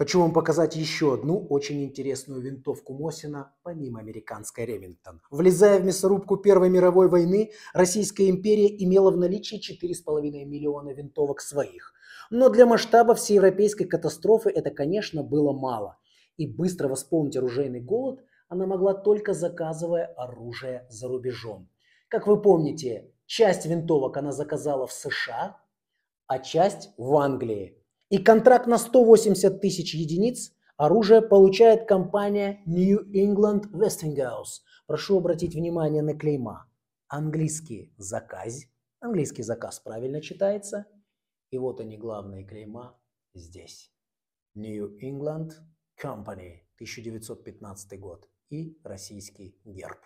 Хочу вам показать еще одну очень интересную винтовку Мосина, помимо американской Ремингтон. Влезая в мясорубку Первой мировой войны, Российская империя имела в наличии 4,5 миллиона винтовок своих. Но для масштаба всеевропейской катастрофы это, конечно, было мало. И быстро восполнить оружейный голод она могла только заказывая оружие за рубежом. Как вы помните, часть винтовок она заказала в США, а часть в Англии – и контракт на 180 тысяч единиц оружия получает компания New England Westinghouse. Прошу обратить внимание на клейма. Английский заказ. Английский заказ правильно читается. И вот они, главные клейма, здесь. New England Company, 1915 год и российский герб.